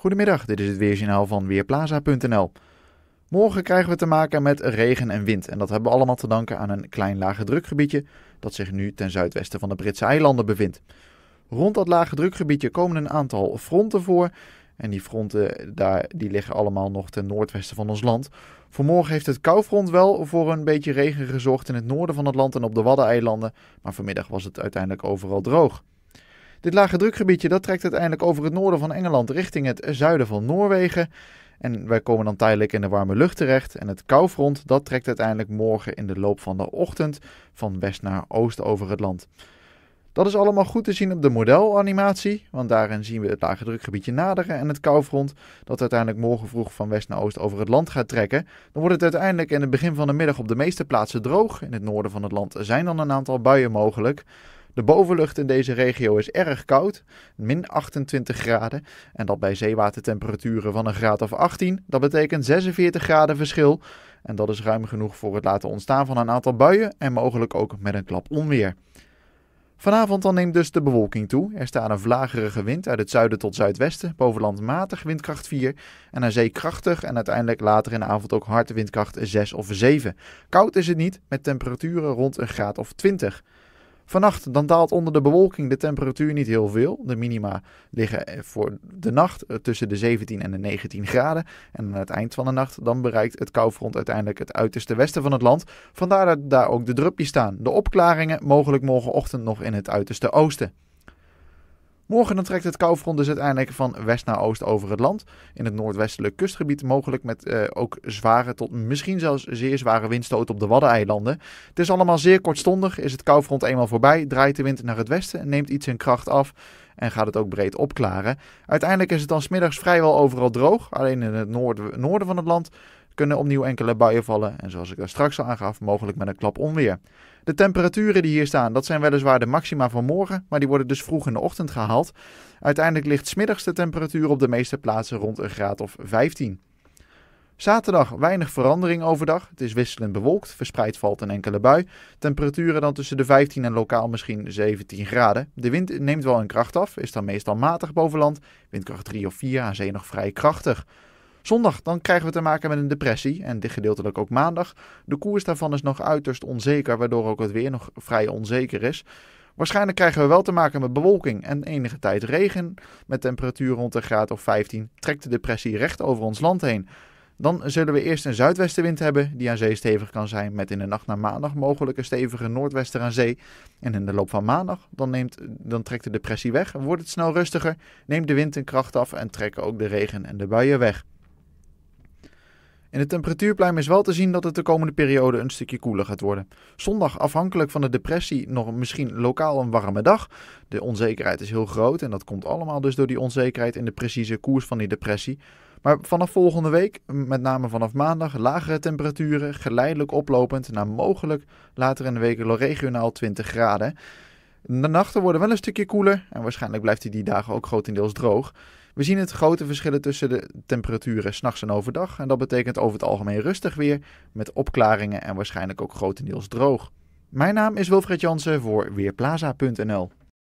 Goedemiddag, dit is het weersignaal van Weerplaza.nl. Morgen krijgen we te maken met regen en wind. En dat hebben we allemaal te danken aan een klein lage drukgebiedje dat zich nu ten zuidwesten van de Britse eilanden bevindt. Rond dat lage drukgebiedje komen een aantal fronten voor. En die fronten daar, die liggen allemaal nog ten noordwesten van ons land. Vanmorgen heeft het koufront wel voor een beetje regen gezorgd in het noorden van het land en op de Waddeneilanden. Maar vanmiddag was het uiteindelijk overal droog. Dit lage drukgebiedje dat trekt uiteindelijk over het noorden van Engeland richting het zuiden van Noorwegen. En wij komen dan tijdelijk in de warme lucht terecht. En het koufront dat trekt uiteindelijk morgen in de loop van de ochtend van west naar oost over het land. Dat is allemaal goed te zien op de modelanimatie, want daarin zien we het lage drukgebiedje naderen en het koufront dat uiteindelijk morgen vroeg van west naar oost over het land gaat trekken. Dan wordt het uiteindelijk in het begin van de middag op de meeste plaatsen droog. In het noorden van het land zijn dan een aantal buien mogelijk. De bovenlucht in deze regio is erg koud, min 28 graden. En dat bij zeewatertemperaturen van een graad of 18. Dat betekent 46 graden verschil. En dat is ruim genoeg voor het laten ontstaan van een aantal buien en mogelijk ook met een klap onweer. Vanavond dan neemt dus de bewolking toe. Er staat een vlagerige wind uit het zuiden tot zuidwesten, bovenland matig windkracht 4 en aan zee krachtig en uiteindelijk later in de avond ook harde windkracht 6 of 7. Koud is het niet, met temperaturen rond een graad of 20. Vannacht dan daalt onder de bewolking de temperatuur niet heel veel. De minima liggen eh, voor de nacht eh, tussen de 17 en de 19 graden. En aan het eind van de nacht dan bereikt het koufront uiteindelijk het uiterste westen van het land. Vandaar dat daar ook de drupjes staan. De opklaringen mogelijk morgenochtend nog in het uiterste oosten. Morgen dan trekt het koufront dus uiteindelijk van west naar oost over het land. In het noordwestelijk kustgebied mogelijk met eh, ook zware tot misschien zelfs zeer zware windstoten op de Waddeneilanden. Het is allemaal zeer kortstondig. Is het koufront eenmaal voorbij, draait de wind naar het westen, neemt iets in kracht af en gaat het ook breed opklaren. Uiteindelijk is het dan smiddags vrijwel overal droog, alleen in het noorden van het land kunnen opnieuw enkele buien vallen en zoals ik daar straks al aangaf, mogelijk met een klap onweer. De temperaturen die hier staan, dat zijn weliswaar de maxima van morgen, maar die worden dus vroeg in de ochtend gehaald. Uiteindelijk ligt smiddags de temperatuur op de meeste plaatsen rond een graad of 15. Zaterdag weinig verandering overdag. Het is wisselend bewolkt, verspreid valt een enkele bui. Temperaturen dan tussen de 15 en lokaal misschien 17 graden. De wind neemt wel in kracht af, is dan meestal matig bovenland, Windkracht 3 of 4, aan zee nog vrij krachtig. Zondag dan krijgen we te maken met een depressie en dit gedeeltelijk ook maandag. De koers daarvan is nog uiterst onzeker, waardoor ook het weer nog vrij onzeker is. Waarschijnlijk krijgen we wel te maken met bewolking en enige tijd regen. Met temperatuur rond de graad of 15 trekt de depressie recht over ons land heen. Dan zullen we eerst een zuidwestenwind hebben, die aan zee stevig kan zijn, met in de nacht naar maandag mogelijke stevige noordwesten aan zee. En in de loop van maandag, dan, neemt, dan trekt de depressie weg, wordt het snel rustiger, neemt de wind in kracht af en trekken ook de regen en de buien weg. In het temperatuurplein is wel te zien dat het de komende periode een stukje koeler gaat worden. Zondag, afhankelijk van de depressie, nog misschien lokaal een warme dag. De onzekerheid is heel groot en dat komt allemaal dus door die onzekerheid in de precieze koers van die depressie. Maar vanaf volgende week, met name vanaf maandag, lagere temperaturen, geleidelijk oplopend naar mogelijk later in de week regionaal 20 graden. De nachten worden wel een stukje koeler en waarschijnlijk blijft hij die dagen ook grotendeels droog. We zien het grote verschillen tussen de temperaturen s'nachts en overdag en dat betekent over het algemeen rustig weer met opklaringen en waarschijnlijk ook grotendeels droog. Mijn naam is Wilfred Jansen voor Weerplaza.nl